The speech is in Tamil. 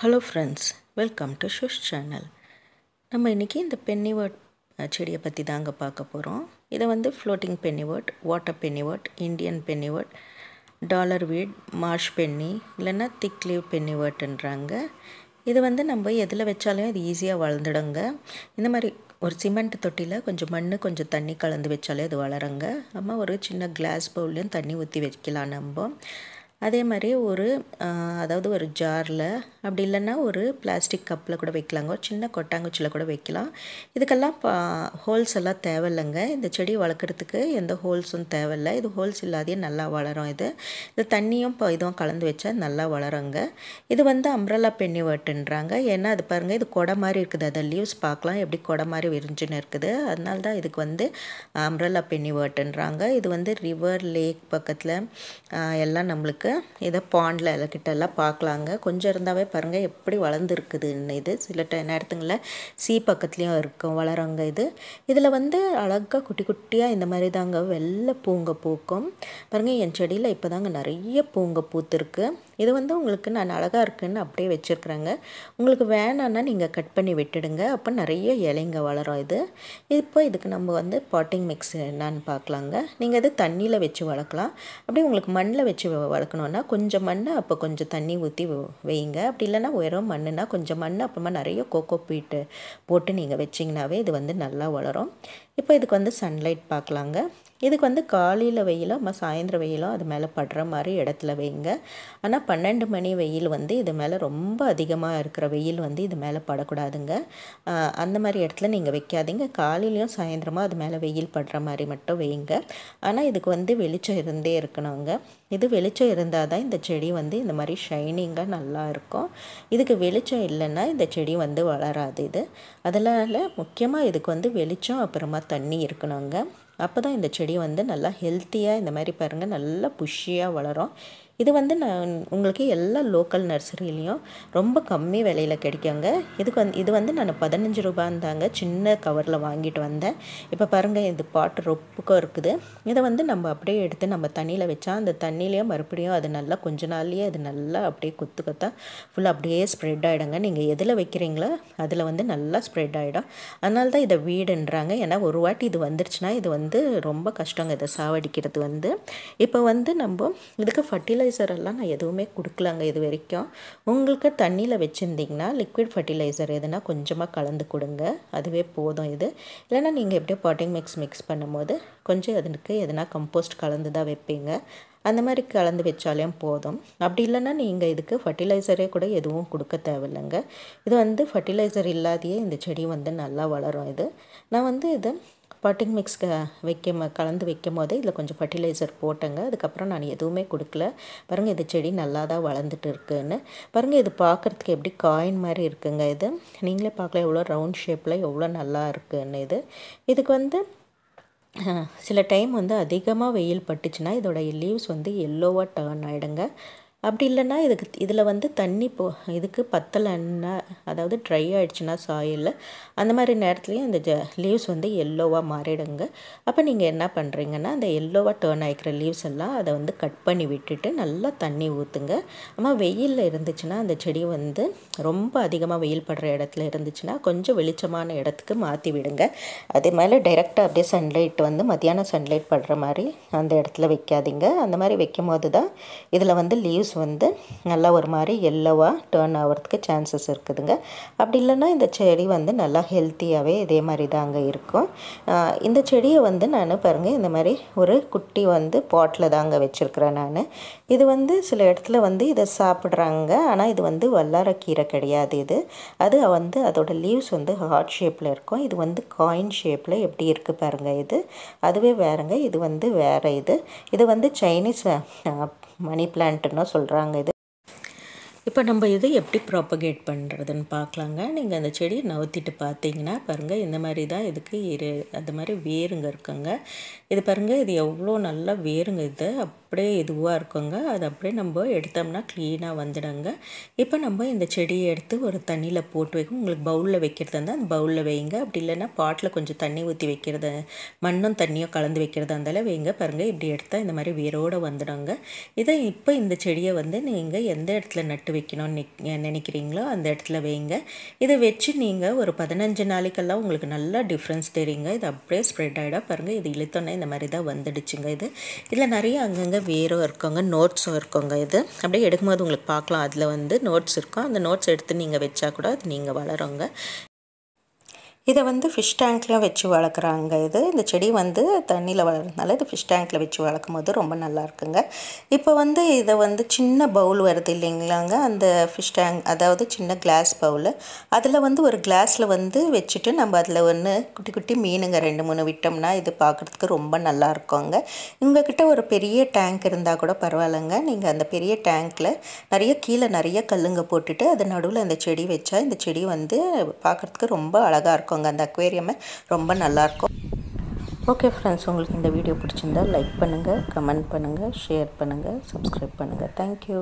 ஹலோ ஃப்ரெண்ட்ஸ் வெல்கம் டு ஷுஷ் சேனல் நம்ம இன்றைக்கி இந்த பென்னிவர்ட் செடியை பற்றி தாங்க பார்க்க போகிறோம் இதை வந்து floating pennywort water pennywort Indian pennywort dollar weed marsh penny இல்லைன்னா திக் லீவ் பென்னிவர்ட்ன்றாங்க இது வந்து நம்ம எதில் வச்சாலும் இது ஈஸியாக வளர்ந்துடுங்க இந்த மாதிரி ஒரு சிமெண்ட் தொட்டியில் கொஞ்சம் மண் கொஞ்சம் தண்ணி கலந்து வச்சாலே அது வளருங்க நம்ம ஒரு சின்ன கிளாஸ் பவுல்லையும் தண்ணி ஊற்றி வைக்கலாம் நம்ம அதே மாதிரி ஒரு அதாவது ஒரு ஜாரில் அப்படி இல்லைன்னா ஒரு பிளாஸ்டிக் கப்பில் கூட வைக்கலாங்க சின்ன கொட்டாங்குச்சியில் கூட வைக்கலாம் இதுக்கெல்லாம் பா ஹோல்ஸ் எல்லாம் தேவையில்லைங்க இந்த செடி வளர்க்குறதுக்கு எந்த ஹோல்ஸும் தேவையில்லை இது ஹோல்ஸ் இல்லாதே நல்லா வளரும் இது இது தண்ணியும் இதுவும் கலந்து வச்சா நல்லா வளருங்க இது வந்து அம்ரல்லா பெண்ணி வட்டுன்றாங்க ஏன்னா அது பாருங்கள் இது கொடை மாதிரி இருக்குது அதை லீவ்ஸ் பார்க்கலாம் எப்படி கொடை மாதிரி விரிஞ்சுன்னு இருக்குது அதனால தான் இதுக்கு வந்து அம்ரல்லா பெண்ணி வட்டுன்றாங்க இது வந்து ரிவர் லேக் பக்கத்தில் எல்லாம் நம்மளுக்கு இருக்கு இதை பாண்டில் கிட்டெல்லாம் பார்க்கலாங்க கொஞ்சம் இருந்தாவே பாருங்கள் எப்படி வளர்ந்துருக்குதுன்னு இது சில நேரத்துங்களில் சீ பக்கத்துலேயும் இருக்கும் வளரங்க இது இதில் வந்து அழகாக குட்டி குட்டியாக இந்த மாதிரி தாங்க வெள்ளை பூங்க பூக்கும் பாருங்கள் என் செடியில் இப்போ தாங்க நிறைய பூங்க பூத்துருக்கு இது வந்து உங்களுக்கு நான் அழகாக இருக்குன்னு அப்படியே வச்சுருக்குறேங்க உங்களுக்கு வேணான்னா நீங்கள் கட் பண்ணி விட்டுடுங்க அப்போ நிறைய இலைங்க வளரும் இது இப்போ இதுக்கு நம்ம வந்து பாட்டிங் மிக்ஸ் என்னான்னு பார்க்கலாங்க நீங்கள் இது தண்ணியில் வச்சு வளர்க்கலாம் அப்படியே உங்களுக்கு மண்ணில் வச்சு வளர்க்கணுன்னா கொஞ்சம் மண் அப்போ கொஞ்சம் தண்ணி ஊற்றி வைங்க அப்படி இல்லைன்னா வெறும் மண்ணுனா கொஞ்சம் மண் அப்புறமா நிறைய கோகோ பீட்டு போட்டு நீங்கள் வச்சிங்கனாவே இது வந்து நல்லா வளரும் இப்போ இதுக்கு வந்து சன்லைட் பார்க்கலாங்க இதுக்கு வந்து காலையில் வெயிலோ நம்ம சாயந்தரம் வெயிலோ அது மேலே படுற மாதிரி இடத்துல வைங்க ஆனால் பன்னெண்டு மணி வெயில் வந்து இது மேலே ரொம்ப அதிகமாக இருக்கிற வெயில் வந்து இது மேலே படக்கூடாதுங்க அந்த மாதிரி இடத்துல நீங்கள் வைக்காதீங்க காலையிலையும் சாயந்தரமாக அது மேலே வெயில் படுற மாதிரி மட்டும் வைங்க ஆனால் இதுக்கு வந்து வெளிச்சம் இருந்தே இருக்கணுங்க இது வெளிச்சம் இருந்தால் தான் இந்த செடி வந்து இந்த மாதிரி ஷைனிங்காக நல்லா இருக்கும் இதுக்கு வெளிச்சம் இல்லைன்னா இந்த செடி வந்து வளராது இது அதனால் முக்கியமாக இதுக்கு வந்து வெளிச்சம் அப்புறமா தண்ணி இருக்கணுங்க அப்போ தான் இந்த செடி வந்து நல்லா ஹெல்த்தியாக இந்த மாதிரி பாருங்கள் நல்லா புஷ்ஷியாக வளரும் இது வந்து நான் உங்களுக்கு எல்லா லோக்கல் நர்சரிலையும் ரொம்ப கம்மி விலையில் கிடைக்குங்க இதுக்கு வந்து இது வந்து நான் பதினஞ்சு ரூபாய்ந்தாங்க சின்ன கவரில் வாங்கிட்டு வந்தேன் இப்போ பாருங்கள் இது பாட்டு ரொப்புக்கும் இருக்குது இதை வந்து நம்ம அப்படியே எடுத்து நம்ம தண்ணியில் வச்சா அந்த தண்ணியிலையும் மறுபடியும் அது நல்லா கொஞ்ச நாள்லேயே அது நல்லா அப்படியே கொத்து கொத்தா ஃபுல்லாக அப்படியே ஸ்ப்ரெட் ஆகிடுங்க நீங்கள் எதில் வைக்கிறீங்களோ அதில் வந்து நல்லா ஸ்ப்ரெட் ஆகிடும் அதனால தான் இதை வீடுன்றாங்க ஏன்னா ஒரு வாட்டி இது வந்துருச்சுன்னா இது வந்து ரொம்ப கஷ்டங்க இதை சாவடிக்கிறது வந்து இப்போ வந்து நம்ம இதுக்கு ஃபர்டிலைசர் ஃபர்டிலைசர் எல்லாம் நான் எதுவுமே கொடுக்கலங்க இது வரைக்கும் உங்களுக்கு தண்ணியில் வச்சுருந்தீங்கன்னா லிக்விட் ஃபர்டிலைசர் எதுனா கொஞ்சமாக கலந்து கொடுங்க அதுவே போதும் இது இல்லைனா நீங்கள் எப்படியோ பாட்டிங் மிக்ஸ் மிக்ஸ் பண்ணும்போது கொஞ்சம் அதுக்கு எதுனா கம்போஸ்ட் கலந்து தான் வைப்பீங்க அந்த மாதிரி கலந்து வச்சாலையும் போதும் அப்படி இல்லைன்னா நீங்கள் இதுக்கு ஃபர்டிலைசரே கூட எதுவும் கொடுக்க தேவையில்லைங்க இது வந்து ஃபர்டிலைசர் இல்லாதையே இந்த செடி வந்து நல்லா வளரும் இது நான் வந்து இது பட்டிங் மிக்ஸ் வைக்க கலந்து வைக்கும் போதே இதில் கொஞ்சம் ஃபர்டிலைசர் போட்டேங்க அதுக்கப்புறம் நான் எதுவுமே கொடுக்கல பாருங்கள் இது செடி நல்லா தான் வளர்ந்துட்டு இருக்குன்னு பாருங்கள் இது பார்க்குறதுக்கு எப்படி காயின் மாதிரி இருக்குங்க இது நீங்களே பார்க்கல எவ்வளோ ரவுண்ட் ஷேப்பில் எவ்வளோ நல்லா இருக்குதுன்னு இது இதுக்கு வந்து சில டைம் வந்து அதிகமாக வெயில் பட்டுச்சுன்னா இதோடைய லீவ்ஸ் வந்து எல்லோவாக டர்ன் ஆகிடுங்க அப்படி இல்லைன்னா இதுக்கு இதில் வந்து தண்ணி போ இதுக்கு பத்தலைன்னா அதாவது ட்ரை ஆகிடுச்சுன்னா சாயில் அந்த மாதிரி நேரத்துலையும் அந்த ஜ லீவ்ஸ் வந்து எல்லோவாக மாறிடுங்க அப்போ நீங்கள் என்ன பண்ணுறீங்கன்னா அந்த எல்லோவாக டேர்ன் ஆகிக்கிற லீவ்ஸ் எல்லாம் அதை வந்து கட் பண்ணி விட்டுட்டு நல்லா தண்ணி ஊற்றுங்க ஆமாம் வெயிலில் இருந்துச்சுன்னா அந்த செடி வந்து ரொம்ப அதிகமாக வெயில் படுற இடத்துல இருந்துச்சுன்னா கொஞ்சம் வெளிச்சமான இடத்துக்கு மாற்றி விடுங்க அதே மாதிரி டைரெக்டாக அப்படியே சன்லைட் வந்து மத்தியானம் சன்லைட் படுற மாதிரி அந்த இடத்துல வைக்காதீங்க அந்த மாதிரி வைக்கும் போது தான் இதில் வந்து லீவ்ஸ் வந்து நல்லா ஒரு மாதிரி எல்லோவாக டேர்ன் ஆகிறதுக்கு சான்சஸ் இருக்குதுங்க அப்படி இல்லைன்னா இந்த செடி வந்து நல்லா ஹெல்த்தியாகவே இதே மாதிரி தாங்க இருக்கும் இந்த செடியை வந்து நான் பாருங்கள் இந்த மாதிரி ஒரு குட்டி வந்து பாட்டில் தாங்க வச்சுருக்குறேன் நான் இது வந்து சில இடத்துல வந்து இதை சாப்பிட்றாங்க ஆனால் இது வந்து வல்லாரக்கீரை கிடையாது இது அது வந்து அதோடய லீவ்ஸ் வந்து ஹார்ட் ஷேப்பில் இருக்கும் இது வந்து காயின் ஷேப்பில் எப்படி இருக்குது பாருங்கள் இது அதுவே வேறுங்க இது வந்து வேறு இது இது வந்து சைனீஸ் மணி பிளான்ட்டுன்னு சொல்கிறாங்க இது இப்போ நம்ம இதை எப்படி ப்ராப்பகேட் பண்ணுறதுன்னு பார்க்கலாங்க நீங்கள் அந்த செடியை நவுத்திட்டு பார்த்தீங்கன்னா பாருங்கள் இந்த மாதிரி தான் இதுக்கு இரு அந்த மாதிரி வேருங்க இருக்குங்க இது பாருங்கள் இது எவ்வளோ நல்லா வேருங்க இது அப்படியே இதுவாக இருக்குங்க அது அப்படியே நம்ம எடுத்தோம்னா க்ளீனாக வந்துடுங்க இப்போ நம்ம இந்த செடியை எடுத்து ஒரு தண்ணியில் போட்டு வைக்கும் உங்களுக்கு பவுலில் வைக்கிறதா இருந்தால் அந்த பவுலில் வைங்க அப்படி இல்லைன்னா பாட்டில் கொஞ்சம் தண்ணி ஊற்றி வைக்கிறது மண்ணும் தண்ணியும் கலந்து வைக்கிறதா இருந்தாலும் வைங்க பாருங்கள் இப்படி எடுத்தால் இந்த மாதிரி வேரோடு வந்துடுங்க இதை இப்போ இந்த செடியை வந்து நீங்கள் எந்த இடத்துல நட்டு வைக்க வைக்கணும்னு நினைக்கிறீங்களோ அந்த இடத்துல வைங்க இதை வச்சு நீங்கள் ஒரு பதினஞ்சு நாளைக்கெல்லாம் உங்களுக்கு நல்லா டிஃப்ரென்ஸ் தெரியுங்க இது அப்படியே ஸ்ப்ரெட் ஆகிடா பாருங்கள் இது இழுத்தோன்னே இந்த மாதிரி தான் வந்துடுச்சுங்க இது இதில் நிறைய அங்கங்கே வேரும் இருக்கோங்க நோட்ஸும் இருக்கோங்க இது அப்படியே எடுக்கும்போது உங்களுக்கு பார்க்கலாம் அதில் வந்து நோட்ஸ் இருக்கும் அந்த நோட்ஸ் எடுத்து நீங்கள் வச்சா கூட அது நீங்கள் வளருங்க இதை வந்து ஃபிஷ் டேங்க்லேயும் வச்சு வளர்க்குறாங்க இது இந்த செடி வந்து தண்ணியில் வளர்றதுனால இது ஃபிஷ் டேங்க்கில் வச்சு வளர்க்கும் போது ரொம்ப நல்லா இருக்குங்க இப்போ வந்து இதை வந்து சின்ன பவுல் வருது இல்லைங்களாங்க அந்த ஃபிஷ் டேங்க் அதாவது சின்ன கிளாஸ் பவுல் அதில் வந்து ஒரு கிளாஸில் வந்து வச்சுட்டு நம்ம அதில் ஒன்று குட்டி குட்டி மீனுங்க ரெண்டு மூணு விட்டோம்னா இது பார்க்குறதுக்கு ரொம்ப நல்லா இருக்குங்க உங்ககிட்ட ஒரு பெரிய டேங்க் இருந்தால் கூட பரவாயில்லைங்க நீங்கள் அந்த பெரிய டேங்க்கில் நிறைய கீழே நிறைய கல்லுங்க போட்டுட்டு அது நடுவில் அந்த செடி வச்சா இந்த செடி வந்து பார்க்குறதுக்கு ரொம்ப அழகாக இருக்கும் பார்த்துக்கோங்க அந்த அக்வேரியமே ரொம்ப நல்லாயிருக்கும் ஓகே ஃப்ரெண்ட்ஸ் உங்களுக்கு இந்த வீடியோ பிடிச்சிருந்தால் லைக் பண்ணுங்கள் கமெண்ட் பண்ணுங்கள் ஷேர் பண்ணுங்கள் சப்ஸ்கிரைப் பண்ணுங்கள் தேங்க்யூ